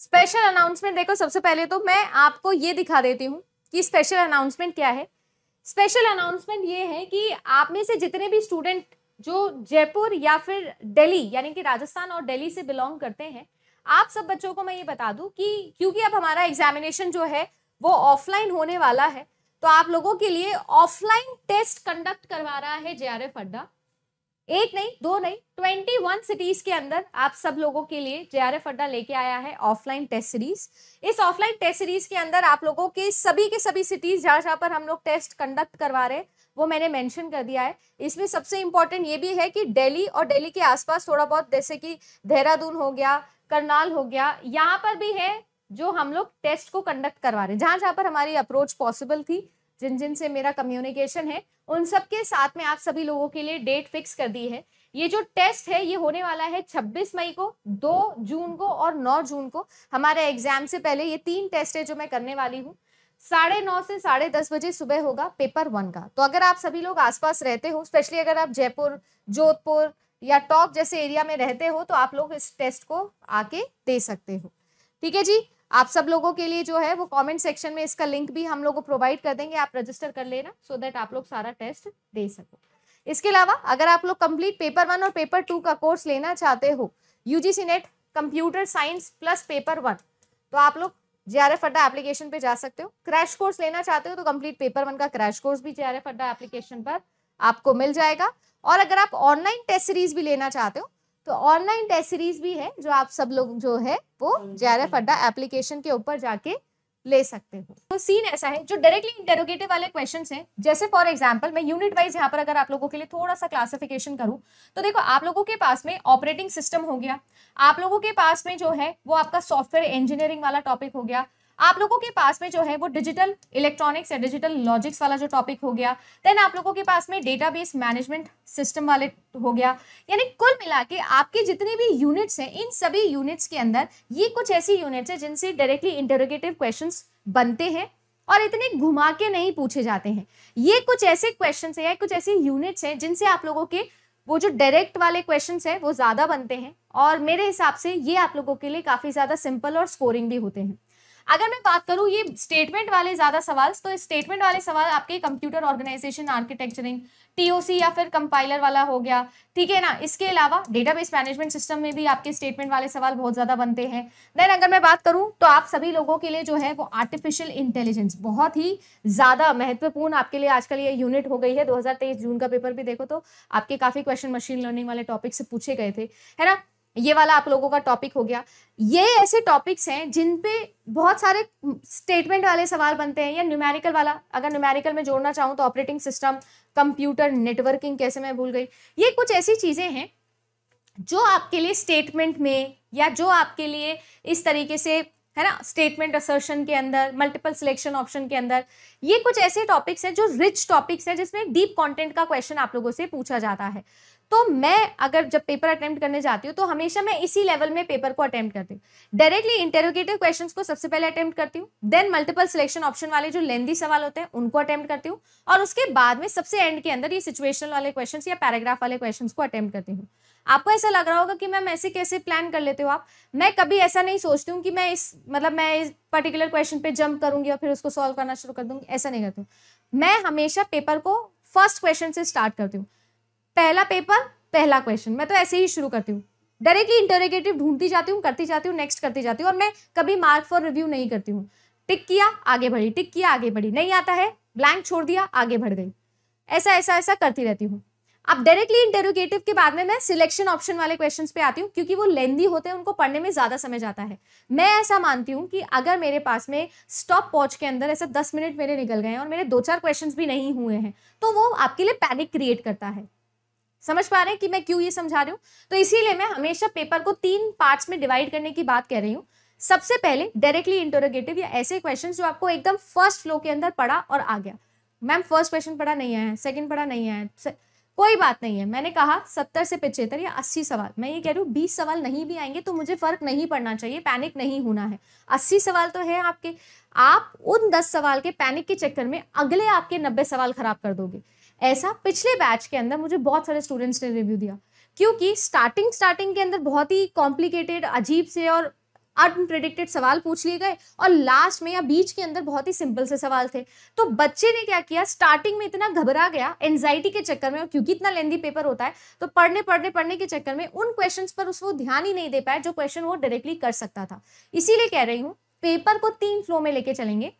special announcement देखो सबसे पहले तो मैं आपको ये दिखा देती हूँ कि स्पेशल अनाउंसमेंट क्या है स्पेशल अनाउंसमेंट ये है कि आप में से जितने भी स्टूडेंट जो जयपुर या फिर दिल्ली यानी कि राजस्थान और दिल्ली से बिलोंग करते हैं आप सब बच्चों को मैं ये बता दूं कि क्योंकि अब हमारा एग्जामिनेशन जो है वो ऑफलाइन होने वाला है तो आप लोगों के लिए ऑफलाइन टेस्ट कंडक्ट करवा रहा है जे आर एफ अड्डा एक नहीं दो नहीं ट्वेंटी वन सिटीज के अंदर आप सब लोगों के लिए जे आर एफ अड्डा लेके आया है ऑफलाइन टेस्ट सीरीज इस ऑफलाइन टेस्ट सीरीज के अंदर आप लोगों के सभी के सभी सिटीज जहाँ जहाँ पर हम लोग टेस्ट कंडक्ट करवा रहे हैं वो मैंने मेंशन कर दिया है इसमें सबसे इंपॉर्टेंट ये भी है कि दिल्ली और दिल्ली के आसपास थोड़ा बहुत जैसे कि देहरादून हो गया करनाल हो गया यहाँ पर भी है जो हम लोग टेस्ट को कंडक्ट करवा रहे हैं जहाँ जहाँ पर हमारी अप्रोच पॉसिबल थी जिन जिन से मेरा कम्युनिकेशन है उन सब के साथ में आप सभी लोगों के लिए डेट फिक्स कर दी है ये जो टेस्ट है ये होने वाला है 26 मई को 2 जून को और 9 जून को हमारे एग्जाम से पहले ये तीन टेस्ट है जो मैं करने वाली हूँ साढ़े नौ से साढ़े दस बजे सुबह होगा पेपर वन का तो अगर आप सभी लोग आसपास रहते हो स्पेशली अगर आप जयपुर जोधपुर या टॉप जैसे एरिया में रहते हो तो आप लोग इस टेस्ट को आके दे सकते हो ठीक है जी आप सब लोगों के लिए जो है वो कमेंट सेक्शन में इसका लिंक भी हम लोग प्रोवाइड कर देंगे आप रजिस्टर कर लेना सो so देट आप लोग सारा टेस्ट दे सको इसके अलावा अगर आप लोग कंप्लीट पेपर वन और पेपर टू का कोर्स लेना चाहते हो UGC NET computer science plus paper one तो आप लोग J R F Adda application पे जा सकते हो क्रैश कोर्स लेना चाहते हो तो कंप्लीट पेपर वन का क्रैश कोर्स भी J R F Adda application पर आपको मिल जाएगा और अगर आप ऑनलाइन टेस्ट सीरीज भी लेना चाहते हो तो ऑनलाइन टेस्ट सीरीज भी है जो आप सब लोग जो है वो J R F Adda application के ऊपर जाके ले सकते हो तो सीन ऐसा है जो डायरेक्टली इंटेरोगेटिव वाले क्वेश्चन हैं जैसे फॉर एग्जाम्पल मैं यूनिट वाइज यहाँ पर अगर आप लोगों के लिए थोड़ा सा क्लासिफिकेशन करूँ तो देखो आप लोगों के पास में ऑपरेटिंग सिस्टम हो गया आप लोगों के पास में जो है वो आपका सॉफ्टवेयर इंजीनियरिंग वाला टॉपिक हो गया आप लोगों के पास में जो है वो डिजिटल इलेक्ट्रॉनिक्स या डिजिटल लॉजिक्स वाला जो टॉपिक हो गया देन आप लोगों के पास में डेटाबेस मैनेजमेंट सिस्टम वाले हो गया यानी कुल मिला के आपके जितने भी यूनिट्स हैं इन सभी यूनिट्स के अंदर ये कुछ ऐसी यूनिट्स हैं जिनसे डायरेक्टली इंटरोगेटिव क्वेश्चन बनते हैं और इतने घुमा के नहीं पूछे जाते हैं ये कुछ ऐसे क्वेश्चन है या कुछ ऐसे यूनिट्स हैं जिनसे आप लोगों के वो जो डायरेक्ट वाले क्वेश्चन है वो ज़्यादा बनते हैं और मेरे हिसाब से ये आप लोगों के लिए काफ़ी ज़्यादा सिंपल और स्कोरिंग भी होते हैं अगर मैं बात करूँ ये स्टेटमेंट वाले ज़्यादा सवाल तो स्टेटमेंट वाले सवाल आपके कंप्यूटर ऑर्गेनाइजेशन आर्किटेक्चरिंग टीओसी या फिर कंपाइलर वाला हो गया ठीक है ना इसके अलावा डेटाबेस मैनेजमेंट सिस्टम में भी आपके स्टेटमेंट वाले सवाल बहुत ज़्यादा बनते हैं देन अगर मैं बात करूँ तो आप सभी लोगों के लिए जो है वो आर्टिफिशियल इंटेलिजेंस बहुत ही ज़्यादा महत्वपूर्ण आपके लिए आजकल ये यूनिट हो गई है दो जून का पेपर भी देखो तो आपके काफ़ी क्वेश्चन मशीन लर्निंग वाले टॉपिक से पूछे गए थे है ना ये वाला आप लोगों का टॉपिक हो गया ये ऐसे टॉपिक्स हैं जिन पे बहुत सारे स्टेटमेंट वाले सवाल बनते हैं या न्यूमेरिकल वाला अगर न्यूमेरिकल में जोड़ना चाहूँ तो ऑपरेटिंग सिस्टम कंप्यूटर नेटवर्किंग कैसे मैं भूल गई ये कुछ ऐसी चीज़ें हैं जो आपके लिए स्टेटमेंट में या जो आपके लिए इस तरीके से है ना स्टेटमेंट असर्शन के अंदर मल्टीपल सिलेक्शन ऑप्शन के अंदर ये कुछ ऐसे टॉपिक्स हैं जो रिच टॉपिक्स हैं जिसमें डीप कंटेंट का क्वेश्चन आप लोगों से पूछा जाता है तो मैं अगर जब पेपर अटेम्प्ट करने जाती हूँ तो हमेशा मैं इसी लेवल में पेपर को अटेम्प्ट करती हूँ डायरेक्टली इंटेरोगेटिव क्वेश्चंस को सबसे पहले अटेम्प्ट करती हूँ देन मल्टीपल सिलेक्शन ऑप्शन वाले जो लेंदी सवाल होते हैं उनको अटेम्प्ट करती हूँ और उसके बाद में सबसे एंड के अंदर ये सिचुएशन वाले क्वेश्चन या पैराग्राफ वाले क्वेश्चन को अटेम्प्ट करती हूँ आपको ऐसा लग रहा होगा कि मैम ऐसे कैसे प्लान कर लेते हो आप मैं कभी ऐसा नहीं सोचती हूँ कि मैं इस मतलब मैं इस पर्टिकुलर क्वेश्चन पे जंप करूंगी और फिर उसको सॉल्व करना शुरू कर दूंगी ऐसा नहीं करती हूँ मैं हमेशा पेपर को फर्स्ट क्वेश्चन से स्टार्ट करती हूँ पहला पेपर पहला क्वेश्चन मैं तो ऐसे ही शुरू करती हूँ डायरेक्टली इंटरोगेटिव ढूंढती जाती हूँ करती जाती हूँ नेक्स्ट करती जाती हूँ और मैं कभी मार्क फॉर रिव्यू नहीं करती हूँ टिक किया आगे बढ़ी टिक किया आगे बढ़ी नहीं आता है ब्लैंक छोड़ दिया आगे बढ़ गई ऐसा ऐसा ऐसा करती रहती हूँ अब डायरेक्टली इंटरोगेटिव के बाद में मैं सिलेक्शन ऑप्शन वाले क्वेश्चंस पे आती हूँ क्योंकि वो लेंदी होते हैं उनको पढ़ने में ज़्यादा समय जाता है मैं ऐसा मानती हूँ कि अगर मेरे पास में स्टॉप पॉच के अंदर ऐसा दस मिनट मेरे निकल गए हैं और मेरे दो चार क्वेश्चंस भी नहीं हुए हैं तो वो आपके लिए पैनिक क्रिएट करता है समझ पा रहे हैं कि मैं क्यों ये समझा रही हूँ तो इसीलिए मैं हमेशा पेपर को तीन पार्ट्स में डिवाइड करने की बात कह रही हूँ सबसे पहले डायरेक्टली इंटोरोगेटिव या ऐसे क्वेश्चन जो आपको एकदम फर्स्ट फ्लो के अंदर पढ़ा और आ गया मैम फर्स्ट क्वेश्चन पढ़ा नहीं आया है सेकेंड पढ़ा नहीं आया है कोई बात नहीं है मैंने कहा सत्तर से पिछहत्तर या अस्सी सवाल मैं ये कह रही हूँ बीस सवाल नहीं भी आएंगे तो मुझे फर्क नहीं पड़ना चाहिए पैनिक नहीं होना है अस्सी सवाल तो है आपके आप उन दस सवाल के पैनिक के चक्कर में अगले आपके नब्बे सवाल खराब कर दोगे ऐसा पिछले बैच के अंदर मुझे बहुत सारे स्टूडेंट्स ने रिव्यू दिया क्योंकि स्टार्टिंग स्टार्टिंग के अंदर बहुत ही कॉम्प्लिकेटेड अजीब से और अनप्रिडिक्टेड सवाल पूछ लिए गए और लास्ट में या बीच के अंदर बहुत ही सिंपल से सवाल थे तो बच्चे ने क्या किया स्टार्टिंग में इतना घबरा गया एनजाइटी के चक्कर में और क्योंकि इतना लेंदी पेपर होता है तो पढ़ने पढ़ने पढ़ने के चक्कर में उन क्वेश्चंस पर उसको ध्यान ही नहीं दे पाया जो क्वेश्चन वो डायरेक्टली कर सकता था इसीलिए कह रही हूँ पेपर को तीन फ्लो में लेके चलेंगे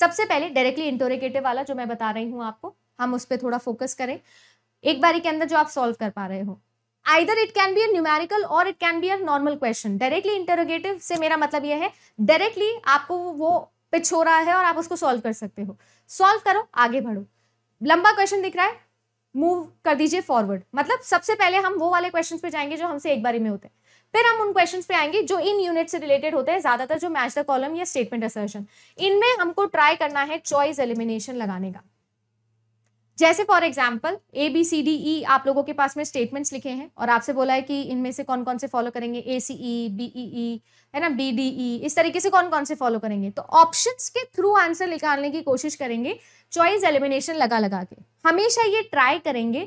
सबसे पहले डायरेक्टली इंटोरेगेटिव वाला जो मैं बता रही हूँ आपको हम उस पर थोड़ा फोकस करें एक बारी के अंदर जो आप सॉल्व कर पा रहे हो either it can be a numerical or it can be a normal question directly interrogative से मेरा मतलब यह है डायरेक्टली आपको वो पिछ हो रहा है और आप उसको सॉल्व कर सकते हो सॉल्व करो आगे बढ़ो लंबा क्वेश्चन दिख रहा है मूव कर दीजिए फॉरवर्ड मतलब सबसे पहले हम वो वाले क्वेश्चन पे जाएंगे जो हमसे एक बारी में होते हैं फिर हम उन क्वेश्चन पे आएंगे जो इन यूनिट से रिलेटेड होते हैं ज्यादातर जो मैच द कॉलम या स्टेटमेंट असर्शन इनमें हमको ट्राई करना है चॉइस एलिमिनेशन लगाने का जैसे for example A B C D E आप लोगों के पास में स्टेटमेंट्स लिखे हैं और आपसे बोला है कि इनमें से कौन कौन से फॉलो करेंगे ए सी ई बी ई ई है ना बी डी ई इस तरीके से कौन कौन से फॉलो करेंगे तो ऑप्शंस के थ्रू आंसर निकालने की कोशिश करेंगे चॉइस एलिमिनेशन लगा लगा के हमेशा ये ट्राई करेंगे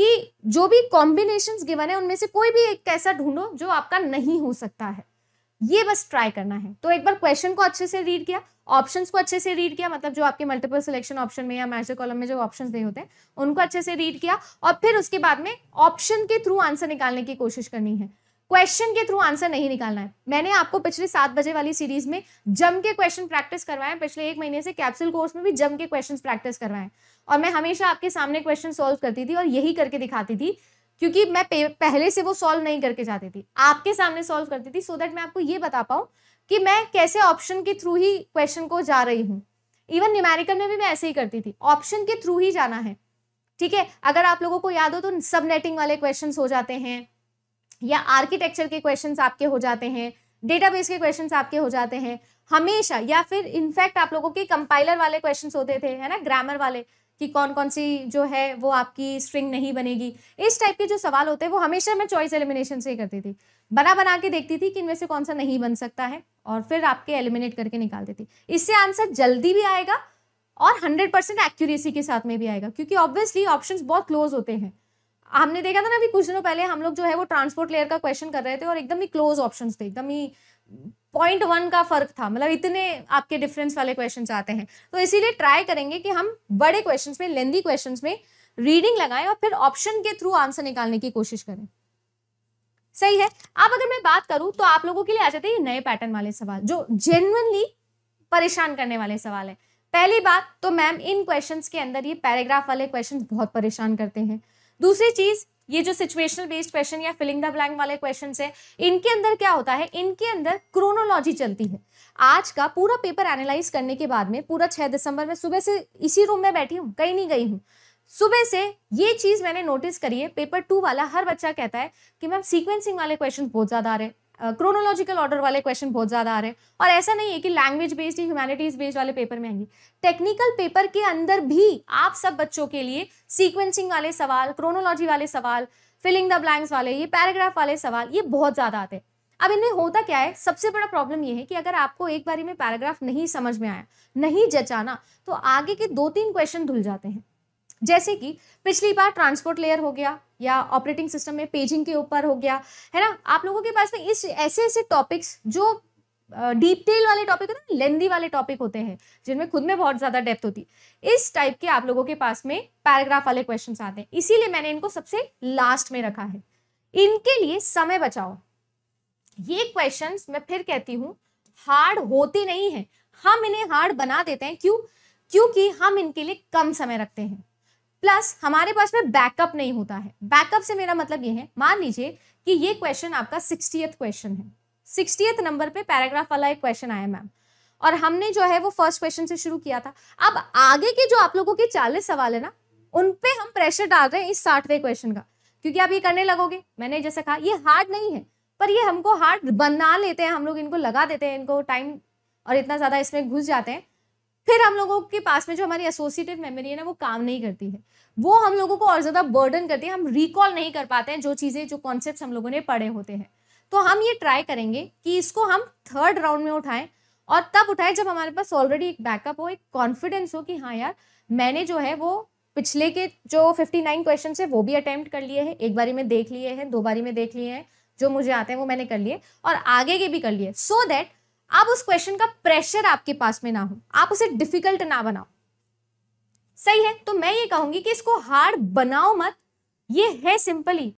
कि जो भी कॉम्बिनेशन गिवन है उनमें से कोई भी एक ऐसा ढूंढो जो आपका नहीं हो सकता है ये बस ट्राई करना है तो एक बार क्वेश्चन को अच्छे से रीड किया ऑप्शन को अच्छे से रीड किया मतलब जो आपके मल्टीपल सिलेक्शन ऑप्शन में या मैच कॉलम में जो ऑप्शन दे होते हैं उनको अच्छे से रीड किया और फिर उसके बाद में ऑप्शन के थ्रू आंसर निकालने की कोशिश करनी है क्वेश्चन के थ्रू आंसर नहीं निकालना है मैंने आपको पिछले सात बजे वाली सीरीज में जम के क्वेश्चन प्रैक्टिस करवाए पिछले एक महीने से कैप्सूल कोर्स में भी जम के क्वेश्चन प्रैक्टिस करवाए और मैं हमेशा आपके सामने क्वेश्चन सॉल्व करती थी और यही करके दिखाती थी क्योंकि मैं पहले से वो सॉल्व नहीं करके जाती थी आपके सामने सॉल्व करती थी सो so देट मैं आपको ये बता पाऊँ कि मैं कैसे ऑप्शन के थ्रू ही क्वेश्चन को जा रही हूँ इवन न्यूमेरिकल में भी मैं ऐसे ही करती थी ऑप्शन के थ्रू ही जाना है ठीक है अगर आप लोगों को याद हो तो सब नेटिंग वाले क्वेश्चन हो जाते हैं या आर्किटेक्चर के क्वेश्चन आपके हो जाते हैं डेटाबेस के क्वेश्चन आपके हो जाते हैं हमेशा या फिर इनफैक्ट आप लोगों के कंपाइलर वाले क्वेश्चन होते थे है ना ग्रामर वाले कि कौन कौन सी जो है वो आपकी स्ट्रिंग नहीं बनेगी इस टाइप के जो सवाल होते हैं वो हमेशा मैं चॉइस एलिमिनेशन से ही करती थी बना बना के देखती थी कि इनमें से कौन सा नहीं बन सकता है और फिर आपके एलिमिनेट करके निकाल देती इससे आंसर जल्दी भी आएगा और हंड्रेड परसेंट एक्यूरेसी के साथ में भी आएगा क्योंकि ऑब्वियसली ऑप्शन बहुत क्लोज होते हैं हमने देखा था ना अभी कुछ दिनों पहले हम लोग जो है वो ट्रांसपोर्ट लेयर का क्वेश्चन कर रहे थे और एकदम ही क्लोज ऑप्शन थे एकदम ही पॉइंट वन का फर्क था मतलब इतने आपके डिफरेंस वाले क्वेश्चन आते हैं तो इसीलिए ट्राई करेंगे कि हम बड़े क्वेश्चन में लेंदी क्वेश्चन में रीडिंग लगाएं और फिर ऑप्शन के थ्रू आंसर निकालने की कोशिश करें सही है अब अगर मैं बात करूं तो आप लोगों के लिए आ जाते हैं नए पैटर्न वाले सवाल जो जेनुअनली परेशान करने वाले सवाल है पहली बात तो मैम इन क्वेश्चंस के अंदर ये पैराग्राफ वाले क्वेश्चंस बहुत परेशान करते हैं दूसरी चीज ये जो सिचुएशनल बेस्ड क्वेश्चन या फिलिंग द ब्लैंक वाले क्वेश्चन है इनके अंदर क्या होता है इनके अंदर क्रोनोलॉजी चलती है आज का पूरा पेपर एनालाइज करने के बाद में पूरा छह दिसंबर में सुबह से इसी रूम में बैठी हूँ कहीं नहीं गई हूँ सुबह से ये चीज़ मैंने नोटिस करी है पेपर टू वाला हर बच्चा कहता है कि मैम सीक्वेंसिंग वाले क्वेश्चन बहुत ज़्यादा आ रहे हैं क्रोनोलॉजिकल ऑर्डर वाले क्वेश्चन बहुत ज़्यादा आ रहे हैं और ऐसा नहीं है कि लैंग्वेज बेस्ड या ह्यूमैनिटीज बेस्ड वाले पेपर में आएंगे टेक्निकल पेपर के अंदर भी आप सब बच्चों के लिए सीक्वेंसिंग वाले सवाल क्रोनोलॉजी वाले सवाल फिलिंग द ब्लैंक्स वाले ये पैराग्राफ वाले सवाल ये बहुत ज़्यादा आते हैं अब इनमें होता क्या है सबसे बड़ा प्रॉब्लम ये है कि अगर आपको एक बारी में पैराग्राफ नहीं समझ में आया नहीं जचाना तो आगे के दो तीन क्वेश्चन धुल जाते हैं जैसे कि पिछली बार ट्रांसपोर्ट लेयर हो गया या ऑपरेटिंग सिस्टम में पेजिंग के ऊपर हो गया है ना आप लोगों के पास में इस ऐसे ऐसे टॉपिक्स जो डीप टेल वाले टॉपिक होते हैं लेंदी वाले टॉपिक होते हैं जिनमें खुद में बहुत ज्यादा डेप्थ होती है इस टाइप के आप लोगों के पास में पैराग्राफ वाले क्वेश्चन आते हैं इसीलिए मैंने इनको सबसे लास्ट में रखा है इनके लिए समय बचाओ ये क्वेश्चन मैं फिर कहती हूँ हार्ड होते नहीं है हम इन्हें हार्ड बना देते हैं क्यों क्योंकि हम इनके लिए कम समय रखते हैं प्लस हमारे पास में बैकअप नहीं होता है बैकअप से मेरा मतलब ये है मान लीजिए कि ये क्वेश्चन आपका सिक्सटियथ क्वेश्चन है सिक्सटियथ नंबर पे पैराग्राफ वाला एक क्वेश्चन आया मैम और हमने जो है वो फर्स्ट क्वेश्चन से शुरू किया था अब आगे के जो आप लोगों के चालीस सवाल है ना उन पे हम प्रेशर डाल रहे हैं इस साठवें क्वेश्चन का क्योंकि आप ये करने लगोगे मैंने जैसे कहा ये हार्ड नहीं है पर ये हमको हार्ड बना लेते हैं हम लोग इनको लगा देते हैं इनको टाइम और इतना ज़्यादा इसमें घुस जाते हैं फिर हम लोगों के पास में जो हमारी एसोसिएटिव मेमोरी है ना वो काम नहीं करती है वो हम लोगों को और ज़्यादा बर्डन करती है हम रिकॉल नहीं कर पाते हैं जो चीज़ें जो कॉन्सेप्ट हम लोगों ने पढ़े होते हैं तो हम ये ट्राई करेंगे कि इसको हम थर्ड राउंड में उठाएं और तब उठाएं जब हमारे पास ऑलरेडी एक बैकअप हो एक कॉन्फिडेंस हो कि हाँ यार मैंने जो है वो पिछले के जो 59 क्वेश्चन है वो भी अटैम्प्ट कर लिए हैं एक बारी में देख लिए हैं दो बारी में देख लिए हैं जो मुझे आते हैं वो मैंने कर लिए और आगे के भी कर लिए सो so दैट आप उस क्वेश्चन का प्रेशर आपके पास में ना हो आप उसे डिफिकल्ट ना बनाओ सही है तो मैं ये कहूंगी कि इसको हार्ड बनाओ मत ये है सिंपली